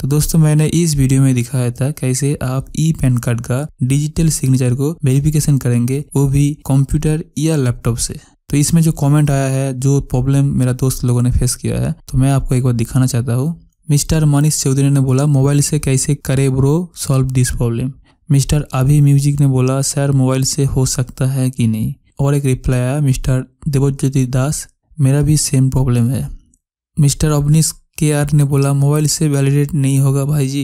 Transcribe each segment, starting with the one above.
तो दोस्तों मैंने इस वीडियो में दिखाया था कैसे आप ई पैन कार्ड का डिजिटल सिग्नेचर को वेरिफिकेशन करेंगे वो भी कंप्यूटर या लैपटॉप से तो इसमें जो कमेंट आया है जो प्रॉब्लम मेरा दोस्त लोगों ने फेस किया है तो मैं आपको एक बार दिखाना चाहता हूँ मिस्टर मनीष चौधरी ने बोला मोबाइल से कैसे करे bro solve this problem mister अभी म्यूजिक ने बोला सर मोबाइल से हो सकता है कि नहीं और एक रिप्लाई आया मिस्टर देवज्योति दास मेरा भी सेम प्रॉब्लम है मिस्टर अवनीश के आर ने बोला मोबाइल से वैलिडेट नहीं होगा भाई जी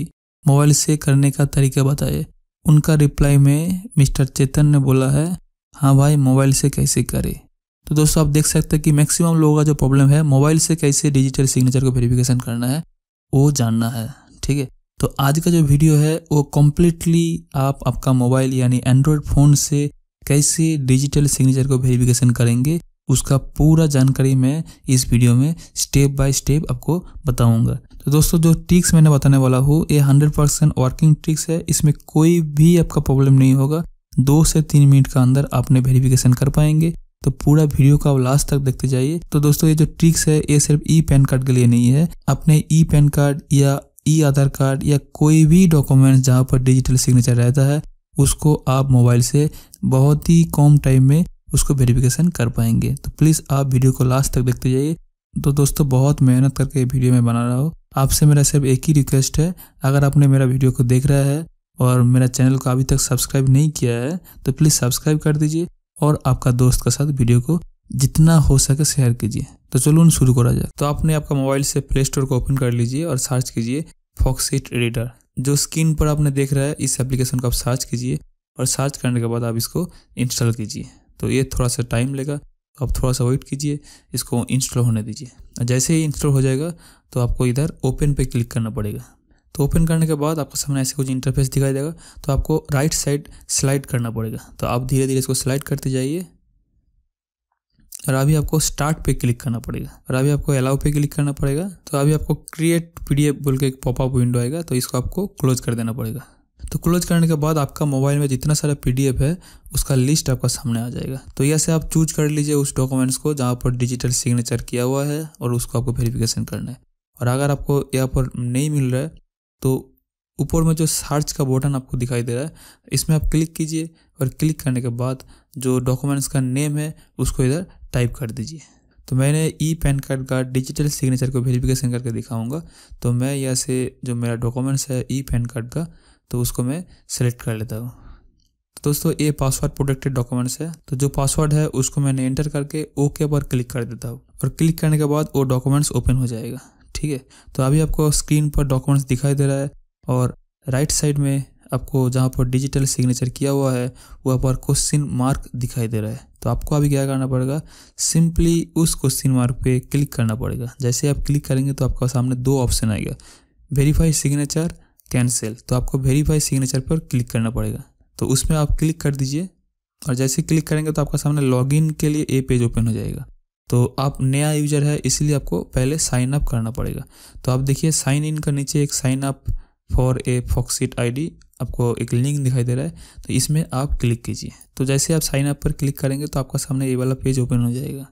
मोबाइल से करने का तरीका बताए उनका रिप्लाई में मिस्टर चेतन ने बोला है हाँ भाई मोबाइल से कैसे करें तो दोस्तों आप देख सकते हैं कि मैक्सिमम लोगों का जो प्रॉब्लम है मोबाइल से कैसे डिजिटल सिग्नेचर को वेरिफिकेशन करना है वो जानना है ठीक है तो आज का जो वीडियो है वो कम्प्लीटली आप आपका मोबाइल यानी एंड्रॉयड फ़ोन से कैसे डिजिटल सिग्नेचर को वेरिफिकेशन करेंगे उसका पूरा जानकारी मैं इस वीडियो में स्टेप बाय स्टेप आपको बताऊंगा तो दोस्तों जो ट्रिक्स मैंने बताने वाला हूँ ये हंड्रेड परसेंट वर्किंग ट्रिक्स है इसमें कोई भी आपका प्रॉब्लम नहीं होगा दो से तीन मिनट का अंदर आपने वेरिफिकेशन कर पाएंगे तो पूरा वीडियो का लास्ट तक देखते जाइए तो दोस्तों ये जो ट्रिक्स है ये सिर्फ ई पैन कार्ड के लिए नहीं है अपने ई पैन कार्ड या ई आधार कार्ड या कोई भी डॉक्यूमेंट जहाँ पर डिजिटल सिग्नेचर रहता है उसको आप मोबाइल से बहुत ही कम टाइम में उसको वेरिफिकेशन कर पाएंगे तो प्लीज़ आप वीडियो को लास्ट तक देखते जाइए तो दोस्तों बहुत मेहनत करके वीडियो में बना रहा हूँ आपसे मेरा सिर्फ एक ही रिक्वेस्ट है अगर आपने मेरा वीडियो को देख रहा है और मेरा चैनल को अभी तक सब्सक्राइब नहीं किया है तो प्लीज़ सब्सक्राइब कर दीजिए और आपका दोस्त के साथ वीडियो को जितना हो सके शेयर कीजिए तो चलो उन शुरू करा जाए तो आपने आपका मोबाइल से प्ले स्टोर को ओपन कर लीजिए और सर्च कीजिए फॉक्सिट एडिटर जो स्क्रीन पर आपने देख रहा है इस एप्लीकेशन को आप सर्च कीजिए और सर्च करने के बाद आप इसको इंस्टॉल कीजिए तो ये थोड़ा सा टाइम लेगा आप थोड़ा सा वेट कीजिए इसको इंस्टॉल होने दीजिए जैसे ही इंस्टॉल हो जाएगा तो आपको इधर ओपन पे क्लिक करना पड़ेगा तो ओपन करने के बाद आपको सामने ऐसे कुछ इंटरफेस दिखाई देगा तो आपको राइट साइड स्लाइड करना पड़ेगा तो आप धीरे धीरे इसको स्लाइड करते जाइए और अभी आपको स्टार्ट पे क्लिक करना पड़ेगा और अभी आपको अलाउ पे क्लिक करना पड़ेगा तो अभी आपको क्रिएट पीडीएफ बोल के एक पॉपअप विंडो आएगा तो इसको आपको क्लोज कर देना पड़ेगा तो क्लोज करने के बाद आपका मोबाइल में जितना सारा पी है उसका लिस्ट आपका सामने आ जाएगा तो ऐसे आप चूज कर लीजिए उस डॉक्यूमेंट्स को जहाँ पर डिजिटल सिग्नेचर किया हुआ है और उसको आपको वेरिफिकेशन करना है और अगर आपको यहाँ पर नहीं मिल रहा है तो ऊपर में जो सर्च का बटन आपको दिखाई दे रहा है इसमें आप क्लिक कीजिए और क्लिक करने के बाद जो डॉक्यूमेंट्स का नेम है उसको इधर टाइप कर दीजिए तो मैंने ई पैन कार्ड का डिजिटल सिग्नेचर को वेरिफिकेशन करके दिखाऊंगा तो मैं यहाँ से जो मेरा डॉक्यूमेंट्स है ई पैन कार्ड का तो उसको मैं सेलेक्ट कर लेता हूँ तो दोस्तों ये पासवर्ड प्रोटेक्टेड डॉक्यूमेंट्स है तो जो पासवर्ड है उसको मैंने एंटर करके ओके पर क्लिक कर देता हूँ और क्लिक करने के बाद वो डॉक्यूमेंट्स ओपन हो जाएगा ठीक है तो अभी आपको स्क्रीन पर डॉक्यूमेंट्स दिखाई दे रहा है और राइट साइड में आपको जहाँ पर डिजिटल सिग्नेचर किया हुआ है वहाँ पर क्वेश्चन मार्क दिखाई दे रहा है तो आपको अभी क्या करना पड़ेगा सिंपली उस क्वेश्चन मार्क पे क्लिक करना पड़ेगा जैसे आप क्लिक करेंगे तो आपका सामने दो ऑप्शन आएगा वेरीफाई सिग्नेचर कैंसिल तो आपको वेरीफाई सिग्नेचर पर क्लिक करना पड़ेगा तो उसमें आप क्लिक कर दीजिए और जैसे क्लिक करेंगे तो आपका सामने लॉगिन के लिए ए पेज ओपन हो जाएगा तो आप नया यूजर है इसलिए आपको पहले साइन अप करना पड़ेगा तो आप देखिए साइन इन का नीचे एक sign up for a Foxit ID आपको एक लिंक दिखाई दे रहा है तो इसमें आप क्लिक कीजिए तो जैसे आप साइन अप पर क्लिक करेंगे तो आपका सामने ये वाला पेज ओपन हो जाएगा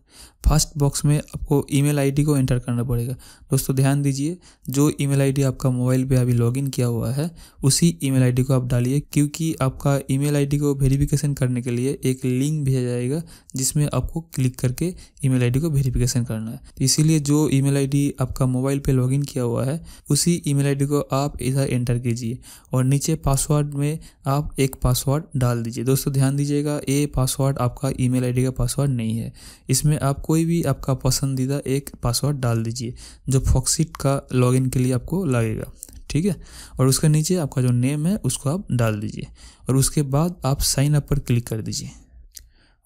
फर्स्ट बॉक्स में आपको ईमेल आईडी को एंटर करना पड़ेगा दोस्तों ध्यान दीजिए जो ईमेल आईडी आपका मोबाइल पे अभी लॉगिन किया हुआ है उसी ईमेल आईडी को आप डालिए क्योंकि आपका ईमेल आईडी को वेरिफिकेशन करने के लिए एक लिंक भेजा जाएगा जिसमें आपको क्लिक करके ईमेल आईडी को वेरिफिकेशन करना है इसीलिए जो ईमेल आईडी आपका मोबाइल पे लॉगिन किया हुआ है उसी ईमेल आईडी को आप इधर एंटर कीजिए और नीचे पासवर्ड में आप एक पासवर्ड डाल दीजिए दोस्तों ध्यान दीजिएगा ये पासवर्ड आपका ईमेल आईडी का पासवर्ड नहीं है इसमें आप कोई भी आपका पसंदीदा एक पासवर्ड डाल दीजिए जो फॉक्सिट का लॉगिन के लिए आपको लगेगा ठीक है और उसके नीचे आपका जो नेम है उसको आप डाल दीजिए और उसके बाद आप साइन अप पर क्लिक कर दीजिए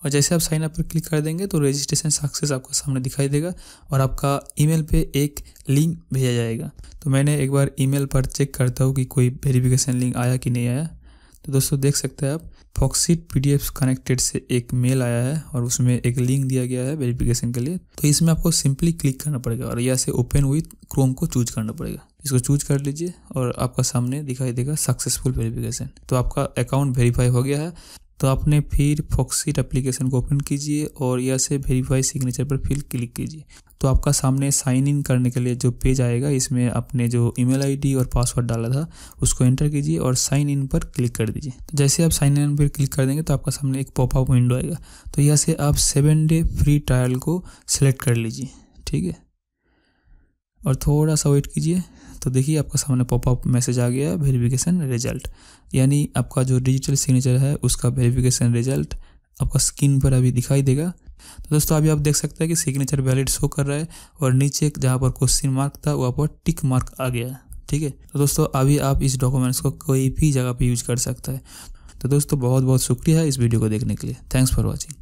और जैसे आप साइन अप पर क्लिक कर देंगे तो रजिस्ट्रेशन सक्सेस आपका सामने दिखाई देगा और आपका ईमेल पे एक लिंक भेजा जाएगा तो मैंने एक बार ईमेल पर चेक करता हूँ कि कोई वेरिफिकेशन लिंक आया कि नहीं आया तो दोस्तों देख सकते हैं आप फॉक्सीट पी कनेक्टेड से एक मेल आया है और उसमें एक लिंक दिया गया है वेरिफिकेशन के लिए तो इसमें आपको सिंपली क्लिक करना पड़ेगा और यहाँ से ओपन हुई क्रोम को चूज करना पड़ेगा इसको चूज कर लीजिए और आपका सामने दिखाई देगा सक्सेसफुल वेरिफिकेशन तो आपका अकाउंट वेरीफाई हो गया है तो आपने फिर फॉक्सीट एप्लीकेशन को ओपन कीजिए और यहाँ से वेरीफाई सिग्नेचर पर फिर क्लिक कीजिए तो आपका सामने साइन इन करने के लिए जो पेज आएगा इसमें आपने जो ईमेल आईडी और पासवर्ड डाला था उसको एंटर कीजिए और साइन इन पर क्लिक कर दीजिए तो जैसे आप साइन इन पर क्लिक कर देंगे तो आपका सामने एक पॉपअप विंडो आएगा तो यहाँ से आप सेवन डे फ्री ट्रायल को सिलेक्ट कर लीजिए ठीक है और थोड़ा सा वेट कीजिए तो देखिए आपका सामने पॉपअप मैसेज आ गया वेरिफिकेशन रिजल्ट यानी आपका जो डिजिटल सिग्नेचर है उसका वेरिफिकेशन रिजल्ट आपका स्क्रीन पर अभी दिखाई देगा तो दोस्तों अभी आप देख सकते हैं कि सिग्नेचर वैलिड शो कर रहा है और नीचे जहाँ पर क्वेश्चन मार्क था वहाँ पर टिक मार्क आ गया ठीक है तो दोस्तों अभी आप इस डॉक्यूमेंट्स को कोई भी जगह पर यूज कर सकता है तो दोस्तों बहुत बहुत शुक्रिया है इस वीडियो को देखने के लिए थैंक्स फॉर वॉचिंग